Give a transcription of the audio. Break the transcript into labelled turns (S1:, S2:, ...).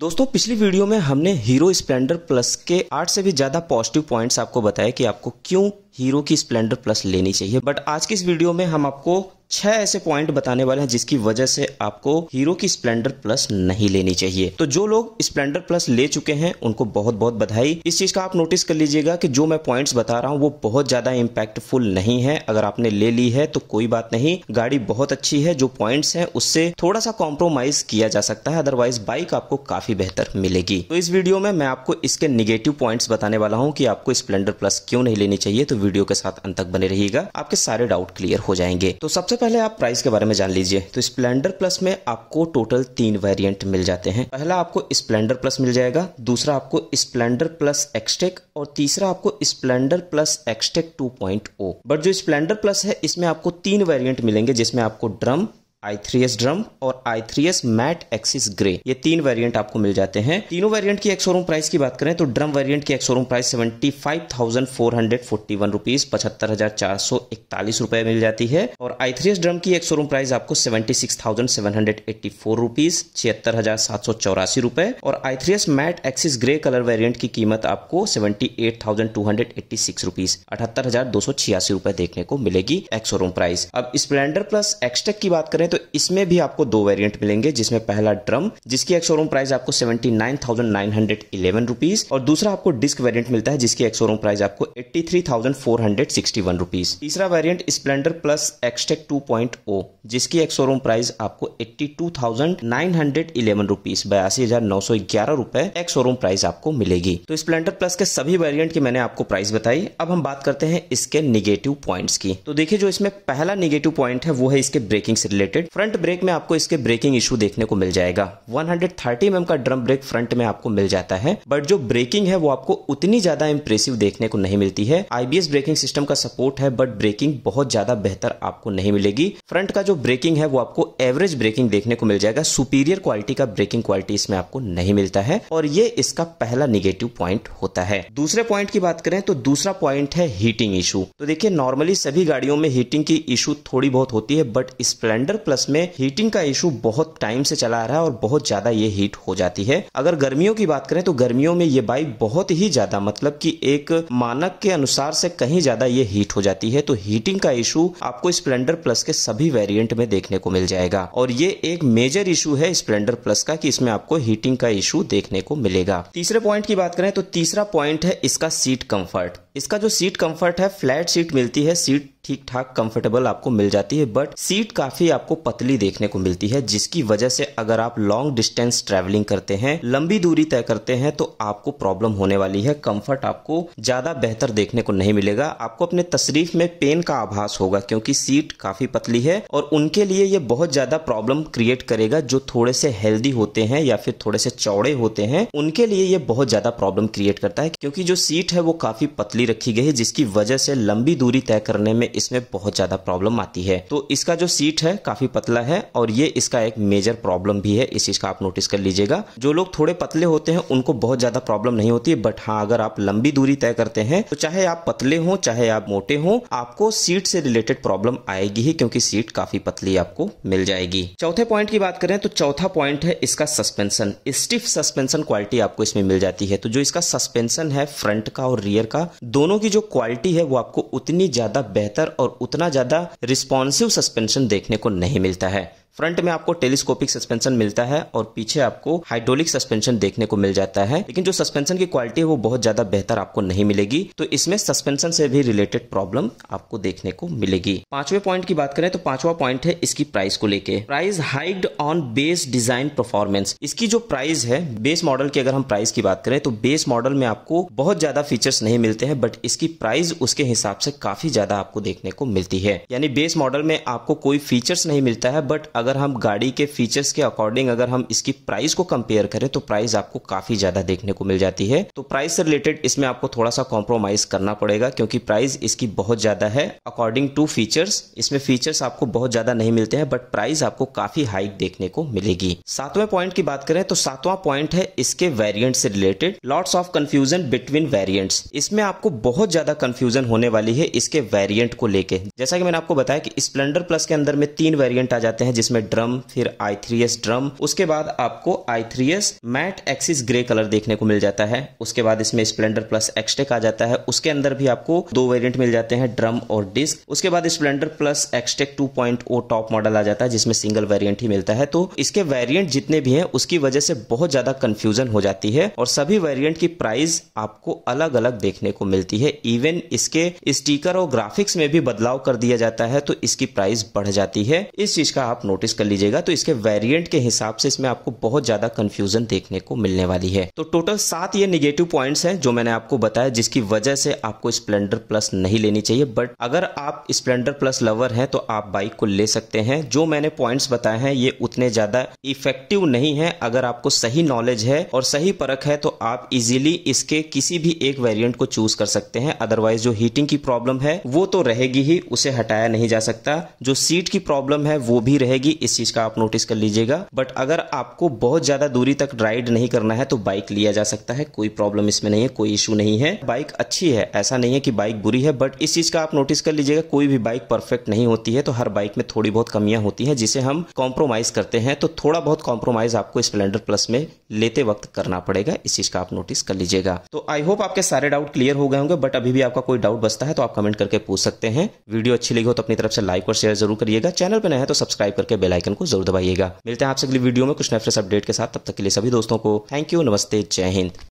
S1: दोस्तों पिछली वीडियो में हमने हीरो स्प्लेंडर प्लस के आठ से भी ज़्यादा पॉजिटिव पॉइंट्स आपको बताया कि आपको क्यों हीरो की स्प्लेंडर प्लस लेनी चाहिए बट आज की इस वीडियो में हम आपको छह ऐसे पॉइंट बताने वाले हैं जिसकी वजह से आपको हीरो की स्प्लेंडर प्लस नहीं लेनी चाहिए तो जो लोग स्प्लेंडर प्लस ले चुके हैं उनको बहुत बहुत बधाई इस चीज का आप नोटिस कर लीजिएगा कि जो मैं पॉइंट्स बता रहा हूँ वो बहुत ज्यादा इम्पैक्टफुल नहीं है अगर आपने ले ली है तो कोई बात नहीं गाड़ी बहुत अच्छी है जो पॉइंट है उससे थोड़ा सा कॉम्प्रोमाइज किया जा सकता है अदरवाइज बाइक आपको काफी बेहतर मिलेगी तो इस वीडियो में मैं आपको इसके निगेटिव पॉइंट बताने वाला हूँ की आपको स्प्लेंडर प्लस क्यों नहीं लेनी चाहिए तो वीडियो के साथ अंत तक बने रहिएगा आपके सारे डाउट क्लियर हो जाएंगे तो सबसे पहले आप प्राइस के बारे में जान लीजिए तो स्प्लेंडर प्लस में आपको टोटल तीन वेरिएंट मिल जाते हैं पहला आपको स्प्लेंडर प्लस मिल जाएगा दूसरा आपको स्प्लेंडर प्लस एक्सटेक और तीसरा आपको स्प्लेंडर प्लस एक्सटेक 2.0 बट जो स्प्लेंडर प्लस है इसमें आपको तीन वेरिएंट मिलेंगे जिसमें आपको drum I three S drum और I three S matte axis grey ये तीन वेरिएंट आपको मिल जाते हैं तीनों वेरिएंट की एक्सोरूम प्राइस की बात करें तो ड्रम वेरिएंट की exshowroom price seventy five thousand four hundred forty one पचहत्तर हजार चार सौ इकतालीस रुपए मिल जाती है और आई थ्री ड्रम की एक्सोरूम प्राइस आपको seventy six thousand seven hundred eighty four rupees छिहत्तर हजार सात सौ चौरासी रुपए और I three S matte axis grey colour variant की कीमत आपको seventy eight thousand two hundred eighty six अठहत्तर हजार दो सौ छियासी रुपए देखने को मिलेगी एक्सोरूम प्राइस अब स्प्लेंडर प्लस एक्सटेक की बात करें तो इसमें भी आपको दो वेरिएंट मिलेंगे जिसमें पहला ड्रम जिसकी एक शोरूम प्राइस आपको seventy nine thousand nine hundred eleven rupees और दूसरा आपको डिस्क वेरिएंट मिलता है जिसकी एक शोरूम प्राइस आपको eighty three thousand four hundred sixty one rupees तीसरा variant Splendor plus XTEC two point O जिसकी एक शोरूम प्राइस आपको eighty two thousand nine hundred eleven rupees बयासी हजार नौ सौ ग्यारह रुपए एक शोरूम प्राइस आपको मिलेगी तो स्प्लेंडर प्लस के सभी वेरियंट की मैंने आपको प्राइस बताई अब हम बात करते हैं इसके निगेटिव पॉइंट की तो देखिए जो इसमें पहला निगेटिव पॉइंट है वो है इसके ब्रेकिंग से रिलेटेड हंड्रेड फ्रंट ब्रेक में आपको इसके ब्रेकिंग इशू देखने को मिल जाएगा वन हंड्रेड थर्टी एम एम का ड्रम ब्रेक फ्रंट में आपको मिल जाता है बट जो ब्रेकिंग है वो आपको उतनी ज्यादा इंप्रेसिव देखने को नहीं मिलती है आईबीएस ब्रेकिंग सिस्टम का सपोर्ट है बट ब्रेकिंग बहुत ज्यादा बेहतर आपको नहीं मिलेगी फ्रंट का जो ब्रेकिंग है वो आपको एवरेज ब्रेकिंग देखने को मिल जाएगा सुपीरियर क्वालिटी का ब्रेकिंग क्वालिटी इसमें आपको नहीं मिलता है और ये इसका पहला निगेटिव पॉइंट होता है दूसरे पॉइंट की बात करें तो दूसरा पॉइंट है हीटिंग इशू तो देखिये नॉर्मली सभी गाड़ियों में हीटिंग की इशू थोड़ी बहुत होती है बट स्प्लेंडर प्लस प्लस में हीटिंग का इशू बहुत टाइम से चला आ रहा है और बहुत ज्यादा ये हीट हो जाती है अगर गर्मियों की बात करें तो गर्मियों में ये बाइक बहुत ही ज्यादा मतलब कि एक मानक के अनुसार से कहीं ज्यादा ये हीट हो जाती है तो हीटिंग का इशू आपको स्प्लेंडर प्लस के सभी वेरियंट में देखने को मिल जाएगा और ये एक मेजर इशू है स्प्लेंडर प्लस का की इसमें आपको हीटिंग का इशू देखने को मिलेगा तीसरे पॉइंट की बात करें तो तीसरा पॉइंट है इसका सीट कंफर्ट इसका जो सीट कंफर्ट है फ्लैट सीट मिलती है सीट ठीक ठाक कंफर्टेबल आपको मिल जाती है बट सीट काफी आपको पतली देखने को मिलती है जिसकी वजह से अगर आप लॉन्ग डिस्टेंस ट्रेवलिंग करते हैं लंबी दूरी तय करते हैं तो आपको प्रॉब्लम होने वाली है कंफर्ट आपको ज्यादा बेहतर देखने को नहीं मिलेगा आपको अपने तशरीफ में पेन का आभास होगा क्योंकि सीट काफी पतली है और उनके लिए ये बहुत ज्यादा प्रॉब्लम क्रिएट करेगा जो थोड़े से हेल्दी होते हैं या फिर थोड़े से चौड़े होते हैं उनके लिए ये बहुत ज्यादा प्रॉब्लम क्रिएट करता है क्योंकि जो सीट है वो काफी पतली रखी गई है जिसकी वजह से लंबी दूरी तय करने में इसमें बहुत ज़्यादा प्रॉब्लम आती है तो इसका जो सीट है काफ़ी पतला है और ये इसका एक मेजर प्रॉब्लम भी है इस चीज़ का आप नोटिस कर लीजिएगा जो लोग थोड़े पतले होते हैं उनको बहुत ज़्यादा प्रॉब्लम नहीं होती बट हाँ अगर आप लंबी दूरी तय करते हैं तो चाहे आप पतले हो चाहे आप मोटे हो आपको सीट से रिलेटेड प्रॉब्लम आएगी ही क्योंकि सीट काफ़ी पतली आपको मिल जाएगी चौथे पॉइंट की बात करें तो चौथा पॉइंट है इसका सस्पेंशन स्टिफ सस्पेंशन क्वालिटी आपको इसमें मिल जाती है तो जो इसका सस्पेंशन है फ्रंट का और रियर का दोनों की जो क्वालिटी है वो आपको उतनी ज़्यादा बेहतर बेहतर और उतना ज़्यादा रिस्पॉन्सिव सस्पेंशन देखने को नहीं मिलता है फ्रंट में आपको टेलीस्कोपिक सस्पेंशन मिलता है और पीछे आपको हाइड्रोलिक सस्पेंशन देखने को मिल जाता है लेकिन जो सस्पेंशन की क्वालिटी है वो बहुत ज्यादा बेहतर आपको नहीं मिलेगी तो इसमें सस्पेंशन से भी रिलेटेड प्रॉब्लम आपको देखने को मिलेगी पांचवे पॉइंट की बात करें तो पांचवा पॉइंट है इसकी प्राइस को लेके प्राइस हाइड ऑन बेस डिजाइन परफॉर्मेंस इसकी जो प्राइस है बेस मॉडल की अगर हम प्राइस की बात करें तो बेस मॉडल में आपको बहुत ज्यादा फीचर्स नहीं मिलते हैं बट इसकी प्राइस उसके हिसाब से काफी ज्यादा आपको देखने को मिलती है यानी बेस मॉडल में आपको कोई फीचर्स नहीं मिलता है बट अगर हम गाड़ी के फीचर्स के अकॉर्डिंग अगर हम इसकी प्राइस को कंपेयर करें तो प्राइस आपको काफी ज्यादा देखने को मिल जाती है तो प्राइस से रिलेटेड इसमें आपको थोड़ा सा कॉम्प्रोमाइज करना पड़ेगा क्योंकि प्राइस इसकी बहुत ज्यादा है अकॉर्डिंग टू फीचर्स इसमें फीचर्स आपको बहुत ज्यादा नहीं मिलते हैं बट प्राइस आपको काफी हाइक देखने को मिलेगी सातवें पॉइंट की बात करें तो सातवां पॉइंट है इसके वेरियंट से related lots of confusion between variant इसमें आपको बहुत ज्यादा कंफ्यूजन होने वाली है इसके वेरियंट को लेकर जैसा कि मैंने आपको बताया कि स्प्लेंडर प्लस के अंदर में तीन वेरियंट आ जाते हैं जिसमें इसमें ड्रम फिर आई ड्रम उसके बाद आपको आई मैट एक्सिस ग्रे कलर देखने को मिल जाता है उसके बाद इसमें स्प्लेंडर प्लस एक्सटेक आ जाता है उसके अंदर भी आपको दो वेरियंट मिल जाते हैं ड्रम और डिस्क उसके बाद Splendor plus XTEC 2.0 top model आ जाता है जिसमें सिंगल वेरियंट ही मिलता है तो इसके वेरियंट जितने भी है उसकी वजह से बहुत ज्यादा कंफ्यूजन हो जाती है और सभी वेरियंट की प्राइस आपको अलग अलग देखने को मिलती है इवन इसके स्टीकर और ग्राफिक्स में भी बदलाव कर दिया जाता है तो इसकी प्राइस बढ़ जाती है इस चीज का आप नोट नोटिस कर लीजिएगा तो इसके वेरिएंट के हिसाब से इसमें आपको बहुत ज़्यादा कन्फ्यूजन देखने को मिलने वाली है तो टोटल सात ये निगेटिव पॉइंट है जो मैंने आपको बताया जिसकी वजह से आपको स्प्लेंडर प्लस नहीं लेनी चाहिए बट अगर आप स्प्लेंडर प्लस लवर है तो आप बाइक को ले सकते हैं जो मैंने पॉइंट बताए हैं ये उतने ज़्यादा इफेक्टिव नहीं है अगर आपको सही नॉलेज है और सही परख है तो आप इजीली इसके किसी भी एक वेरिएंट को चूज कर सकते हैं अदरवाइज जो हीटिंग की प्रॉब्लम है वो तो रहेगी ही उसे हटाया नहीं जा सकता जो सीट की प्रॉब्लम है वो भी रहेगी इस चीज़ का आप नोटिस कर लीजिएगा बट अगर आपको बहुत ज़्यादा दूरी तक राइड नहीं करना है तो बाइक लिया जा सकता है कोई प्रॉब्लम इसमें नहीं है कोई इशू नहीं है बाइक अच्छी है ऐसा नहीं है कि बाइक बुरी है बट इस चीज़ का आप नोटिस कर लीजिएगा कोई भी बाइक परफेक्ट नहीं होती है तो हर बाइक में थोड़ी बहुत कमियां होती है जिसे हम कॉम्प्रोमाइज करते हैं तो थोड़ा बहुत कॉम्प्रोमाइज आपको स्प्लेंडर प्लस में लेते वक्त करना पड़ेगा इस चीज़ का आप नोटिस कर लीजिएगा तो आई होप आपके सारे डाउट क्लियर हो गए होंगे बट अभी भी आपका कोई डाउट बसता है तो आप कमेंट करके पूछ सकते हैं वीडियो अच्छी लगी हो तो अपनी तरफ से लाइक और शेयर जरूर करिएगा चैनल पर नया है तो सब्सक्राइब करके बेलाइकन को जरूर दबाइएगा मिलते हैं आपसे अगली वीडियो में कुछ नए फ्रेश अपडेट के साथ तब तक के लिए सभी दोस्तों को थैंक यू नमस्ते जय हिंद